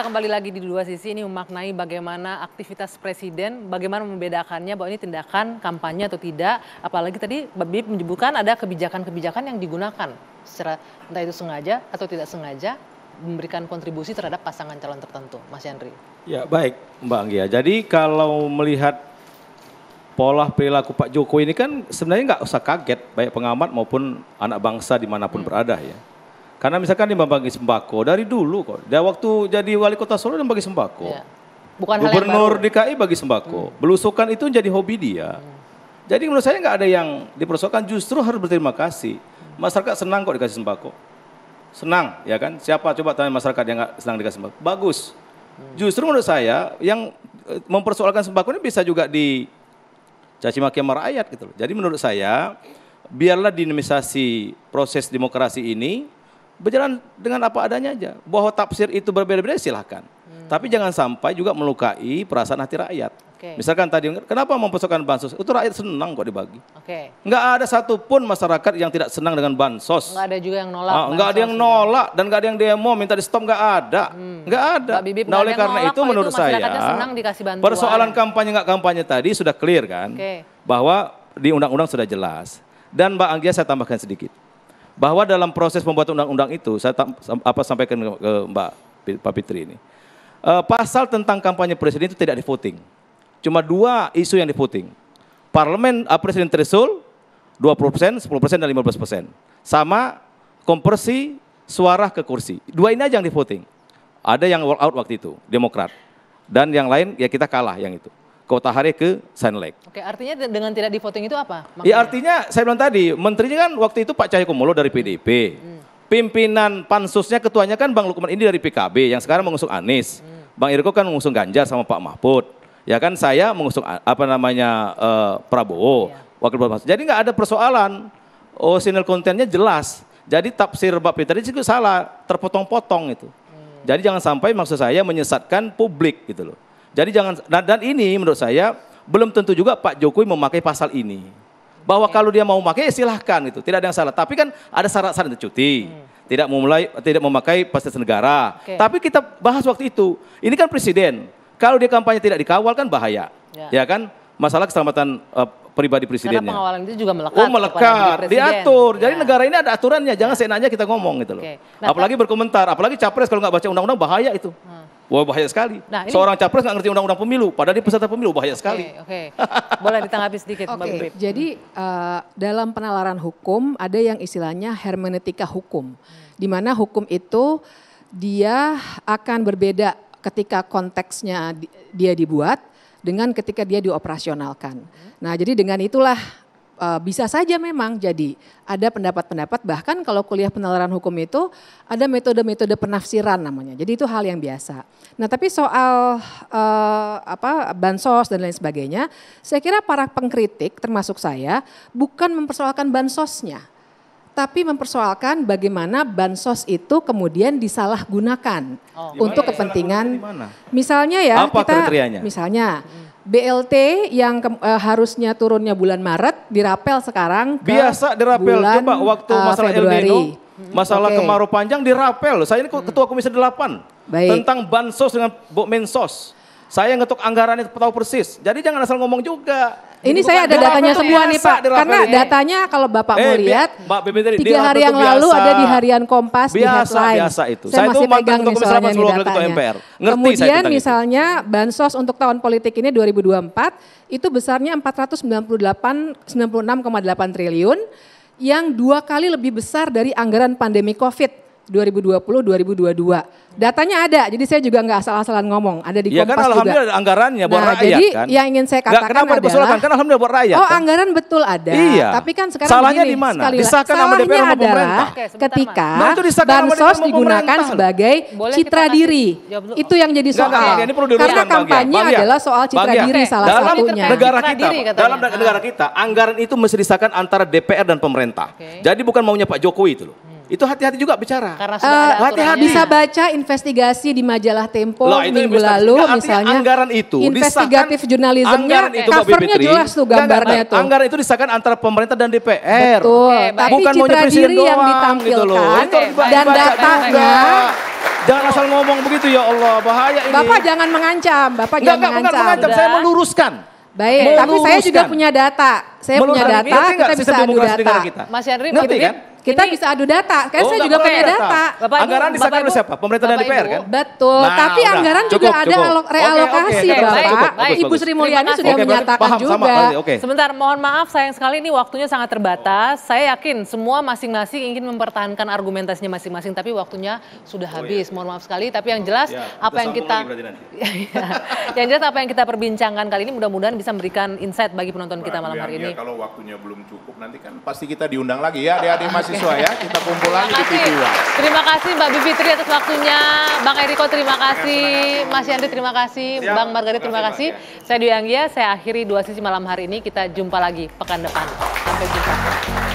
kita kembali lagi di dua sisi ini memaknai bagaimana aktivitas presiden, bagaimana membedakannya bahwa ini tindakan kampanye atau tidak. Apalagi tadi Babi menyebutkan ada kebijakan-kebijakan yang digunakan secara entah itu sengaja atau tidak sengaja memberikan kontribusi terhadap pasangan calon tertentu, Mas Yandri. Ya baik Mbak Anggia. Jadi kalau melihat pola perilaku Pak Jokowi ini kan sebenarnya nggak usah kaget baik pengamat maupun anak bangsa dimanapun hmm. berada ya karena misalkan dia membagi sembako dari dulu kok. Dia waktu jadi wali kota Solo dia bagi sembako. Ya. Bukan Gubernur DKI bagi sembako. Hmm. Belusukan itu jadi hobi dia. Hmm. Jadi menurut saya nggak ada yang dipersoalkan. Justru harus berterima kasih. Masyarakat senang kok dikasih sembako. Senang, ya kan? Siapa coba tanya masyarakat yang nggak senang dikasih sembako? Bagus. Hmm. Justru menurut saya yang eh, mempersoalkan sembako ini bisa juga di caci maki sama rakyat gitu loh. Jadi menurut saya biarlah dinamisasi proses demokrasi ini berjalan dengan apa adanya aja. Bahwa tafsir itu berbeda-beda silahkan. Hmm. Tapi jangan sampai juga melukai perasaan hati rakyat. Okay. Misalkan tadi, kenapa mempersoalkan bansos? Itu rakyat senang kok dibagi. Okay. Nggak ada satupun masyarakat yang tidak senang dengan bansos. Nggak ada juga yang nolak. Ah, nggak ada yang nolak dan nggak ada yang demo minta di stop nggak ada. Hmm. Nggak ada. Mbak Bibip, nah oleh karena itu menurut itu saya senang persoalan kampanye nggak kampanye tadi sudah clear kan, okay. bahwa di undang-undang sudah jelas. Dan Mbak Anggia saya tambahkan sedikit bahwa dalam proses pembuatan undang-undang itu saya apa sampaikan ke, Mbak Pak Fitri ini. e, pasal tentang kampanye presiden itu tidak di voting. Cuma dua isu yang di voting. Parlemen uh, presiden threshold 20%, 10% dan 15%. Sama kompresi suara ke kursi. Dua ini aja yang di voting. Ada yang walk out waktu itu, Demokrat. Dan yang lain ya kita kalah yang itu. Kota hari ke Sanlek. Oke, artinya dengan tidak di voting itu apa? Makanya? Ya artinya saya bilang tadi, menterinya kan waktu itu Pak Cahyokumolo dari PDIP. Hmm. Pimpinan pansusnya ketuanya kan Bang Lukman ini dari PKB yang sekarang mengusung Anies. Hmm. Bang Irko kan mengusung Ganjar sama Pak Mahfud. Ya kan saya mengusung apa namanya uh, Prabowo, ya. wakil Prabowo. Jadi nggak ada persoalan. Oh, sinyal kontennya jelas. Jadi tafsir bab tadi itu salah, terpotong-potong itu. Hmm. Jadi jangan sampai maksud saya menyesatkan publik gitu loh. Jadi jangan nah, dan ini menurut saya belum tentu juga Pak Jokowi memakai pasal ini. Bahwa okay. kalau dia mau memakai ya silahkan itu tidak ada yang salah. Tapi kan ada syarat-syarat cuti. Hmm. Tidak memulai tidak memakai pasal negara. Okay. Tapi kita bahas waktu itu. Ini kan presiden. Kalau dia kampanye tidak dikawal kan bahaya. Ya, ya kan? Masalah keselamatan uh, pribadi presidennya. Karena pengawalan itu juga melekat. Oh melekat, diatur. Jadi ya. negara ini ada aturannya, jangan ya. seenaknya kita ngomong gitu loh. Okay. Nah, apalagi nah. berkomentar, apalagi capres kalau nggak baca undang-undang bahaya itu. Hmm. Wah bahaya sekali. Nah, ini... Seorang capres nggak ngerti undang-undang pemilu, padahal dia peserta pemilu bahaya sekali. Oke, okay. boleh ditanggapi sedikit, okay. Jadi uh, dalam penalaran hukum ada yang istilahnya hermeneutika hukum, hmm. di mana hukum itu dia akan berbeda ketika konteksnya dia dibuat dengan ketika dia dioperasionalkan. Nah, jadi dengan itulah uh, bisa saja memang jadi ada pendapat-pendapat bahkan kalau kuliah penalaran hukum itu ada metode-metode penafsiran namanya. Jadi itu hal yang biasa. Nah, tapi soal uh, apa bansos dan lain sebagainya, saya kira para pengkritik termasuk saya bukan mempersoalkan bansosnya tapi mempersoalkan bagaimana bansos itu kemudian disalahgunakan oh. untuk kepentingan misalnya ya Apa kita misalnya hmm BLT yang ke, uh, eh, harusnya turunnya bulan Maret dirapel sekarang ke biasa dirapel bulan, coba waktu uh, masalah Februari. El Nino masalah okay. kemarau panjang dirapel saya ini ketua komisi 8 Baik. tentang bansos dengan bu mensos saya ngetuk itu tahu persis jadi jangan asal ngomong juga ini saya ada datanya semua nih Pak. Karena datanya kalau Bapak eh, mau lihat, tiga hari yang lalu ada di harian Kompas di headline. Biasa itu. Saya, masih pegang nih soalnya nih datanya. Kemudian misalnya bansos untuk tahun politik ini 2024 itu besarnya 498 triliun yang dua kali lebih besar dari anggaran pandemi COVID 2020-2022. Datanya ada, jadi saya juga nggak asal-asalan ngomong. Ada di ya Kompas kan, alhamdulillah juga. ada anggarannya buat nah, rakyat jadi kan. yang ingin saya katakan adalah. kenapa Kan alhamdulillah buat rakyat. Oh kan? anggaran betul ada. Iya. Tapi kan sekarang Salahnya di mana? Disahkan sama DPR sama pemerintah. ketika nah, bansos digunakan sebagai citra diri. Itu yang jadi soal. Gak, gak, ini perlu Karena kampanye bagian. adalah soal citra bagian. diri salah dalam satunya. Negara kita, dalam negara kita, anggaran itu mesti disahkan antara DPR dan pemerintah. Jadi bukan maunya Pak Jokowi itu loh. Itu hati-hati juga bicara. Karena sudah uh, ada hati-hati. Bisa baca investigasi di majalah Tempo Loh, itu minggu lalu Artinya misalnya. anggaran itu investigatif jurnalismenya covernya Fitri, jelas tuh gambarnya tuh. Anggaran itu disahkan antara pemerintah dan DPR. Betul. Okay, Tapi Bukan citra diri doang, yang gitu ditampilkan gitu loh. dan datanya Jangan asal ngomong begitu ya Allah, bahaya ini. Bapak jangan mengancam, Bapak jangan mengancam. Enggak, mengancam, saya meluruskan. Baik, meluruskan. tapi saya juga punya data. Saya meluruskan. punya data, kita bisa adu data. Kita. Mas Yandri, ngerti kan? Kita ini, bisa adu data, kan oh, saya juga punya data. data. Bapak anggaran disahkan oleh siapa? Pemerintah Bapak DPR kan? Betul, nah, tapi udah. anggaran cukup, juga ada alok, realokasi okay, okay. Baik, baik. Ibu Sri Mulyani sudah okay, menyatakan paham, juga. Sama, okay. Sebentar, mohon maaf sayang sekali ini waktunya sangat terbatas. Saya yakin semua masing-masing ingin mempertahankan argumentasinya masing-masing, tapi waktunya sudah oh, habis. Iya. Mohon maaf sekali, tapi yang jelas ya, apa yang kita... Iya. yang jelas apa yang kita perbincangkan kali ini mudah-mudahan bisa memberikan insight bagi penonton kita malam hari ini. Kalau waktunya belum cukup, nanti kan pasti kita diundang lagi ya adik-adik masih mahasiswa ya. Kita lagi di tv Terima kasih Mbak Bivitri atas waktunya. Bang Eriko terima kasih. Ya, Mas Yandri terima kasih. Siap. Ya, Bang Margaret terima kasih. Saya Dwi Anggia, saya akhiri dua sisi malam hari ini. Kita jumpa lagi pekan depan. Sampai jumpa.